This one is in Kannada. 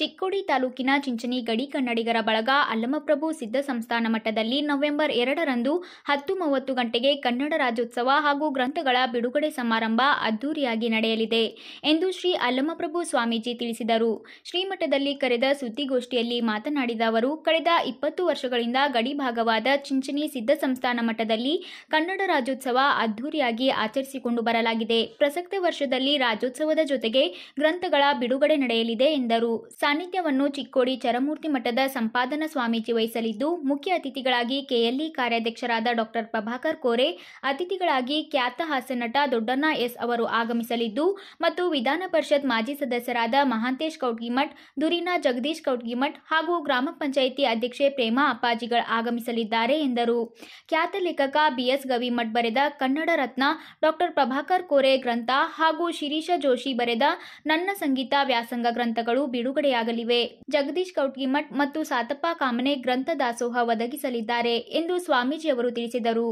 ಚಿಕ್ಕೋಡಿ ತಾಲೂಕಿನ ಚಿಂಚನಿ ಗಡಿ ಕನ್ನಡಿಗರ ಬಳಗ ಅಲ್ಲಮಪ್ರಭು ಸಿದ್ಧ ಸಂಸ್ಥಾನ ಮಠದಲ್ಲಿ ನವೆಂಬರ್ ಎರಡರಂದು ಹತ್ತು ಮೂವತ್ತು ಗಂಟೆಗೆ ಕನ್ನಡ ರಾಜ್ಯೋತ್ಸವ ಹಾಗೂ ಗ್ರಂಥಗಳ ಬಿಡುಗಡೆ ಸಮಾರಂಭ ಅದ್ದೂರಿಯಾಗಿ ನಡೆಯಲಿದೆ ಎಂದು ಶ್ರೀ ಅಲ್ಲಮಪ್ರಭು ಸ್ವಾಮೀಜಿ ತಿಳಿಸಿದರು ಶ್ರೀಮಠದಲ್ಲಿ ಕರೆದ ಸುದ್ದಿಗೋಷ್ಠಿಯಲ್ಲಿ ಮಾತನಾಡಿದ ಅವರು ಕಳೆದ ಇಪ್ಪತ್ತು ವರ್ಷಗಳಿಂದ ಗಡಿ ಭಾಗವಾದ ಚಿಂಚನಿ ಸಿದ್ಧ ಸಂಸ್ಥಾನ ಮಠದಲ್ಲಿ ಕನ್ನಡ ರಾಜ್ಯೋತ್ಸವ ಅದ್ದೂರಿಯಾಗಿ ಆಚರಿಸಿಕೊಂಡು ಬರಲಾಗಿದೆ ಪ್ರಸಕ್ತ ವರ್ಷದಲ್ಲಿ ರಾಜ್ಯೋತ್ಸವದ ಜೊತೆಗೆ ಗ್ರಂಥಗಳ ಬಿಡುಗಡೆ ನಡೆಯಲಿದೆ ಎಂದರು ಸಾನ್ನಿಧ್ಯವನ್ನು ಚಿಕ್ಕೋಡಿ ಚರಮೂರ್ತಿ ಮಠದ ಸಂಪಾದನ ಸ್ವಾಮೀಜಿ ವಹಿಸಲಿದ್ದು ಮುಖ್ಯ ಅತಿಥಿಗಳಾಗಿ ಕೆಎಲ್ಇ ಕಾರ್ಯಾಧ್ಯಕ್ಷರಾದ ಡಾಕ್ಟರ್ ಪ್ರಭಾಕರ್ ಕೋರೆ ಅತಿಥಿಗಳಾಗಿ ಖ್ಯಾತ ಹಾಸ್ಯನಟ ದೊಡ್ಡಣ್ಣ ಎಸ್ ಅವರು ಆಗಮಿಸಲಿದ್ದು ಮತ್ತು ವಿಧಾನ ಪರಿಷತ್ ಮಾಜಿ ಸದಸ್ಯರಾದ ಮಹಾಂತೇಶ್ ಕೌಟ್ಗಿಮಠ್ ದುರಿನ ಜಗದೀಶ್ ಕೌಟ್ಗಿಮಠ್ ಹಾಗೂ ಗ್ರಾಮ ಪಂಚಾಯಿತಿ ಅಧ್ಯಕ್ಷೆ ಪ್ರೇಮಾ ಅಪ್ಪಾಜಿಗಳು ಆಗಮಿಸಲಿದ್ದಾರೆ ಎಂದರು ಖ್ಯಾತ ಲೇಖಕ ಬಿಎಸ್ ಗವಿಮಠ್ ಬರೆದ ಕನ್ನಡ ರತ್ನ ಡಾಕ್ಟರ್ ಪ್ರಭಾಕರ್ ಕೋರೆ ಗ್ರಂಥ ಹಾಗೂ ಶಿರೀಷ ಜೋಶಿ ಬರೆದ ನನ್ನ ಸಂಗೀತ ವ್ಯಾಸಂಗ ಗ್ರಂಥಗಳು ಬಿಡುಗಡೆ ಆಗಲಿವೆ ಜಗದೀಶ್ ಕೌಟ್ಗಿಮಠ್ ಮತ್ತು ಸಾತಪ್ಪ ಕಾಮನೆ ಗ್ರಂಥ ದಾಸೋಹ ಒದಗಿಸಲಿದ್ದಾರೆ ಎಂದು ಸ್ವಾಮೀಜಿಯವರು ತಿಳಿಸಿದರು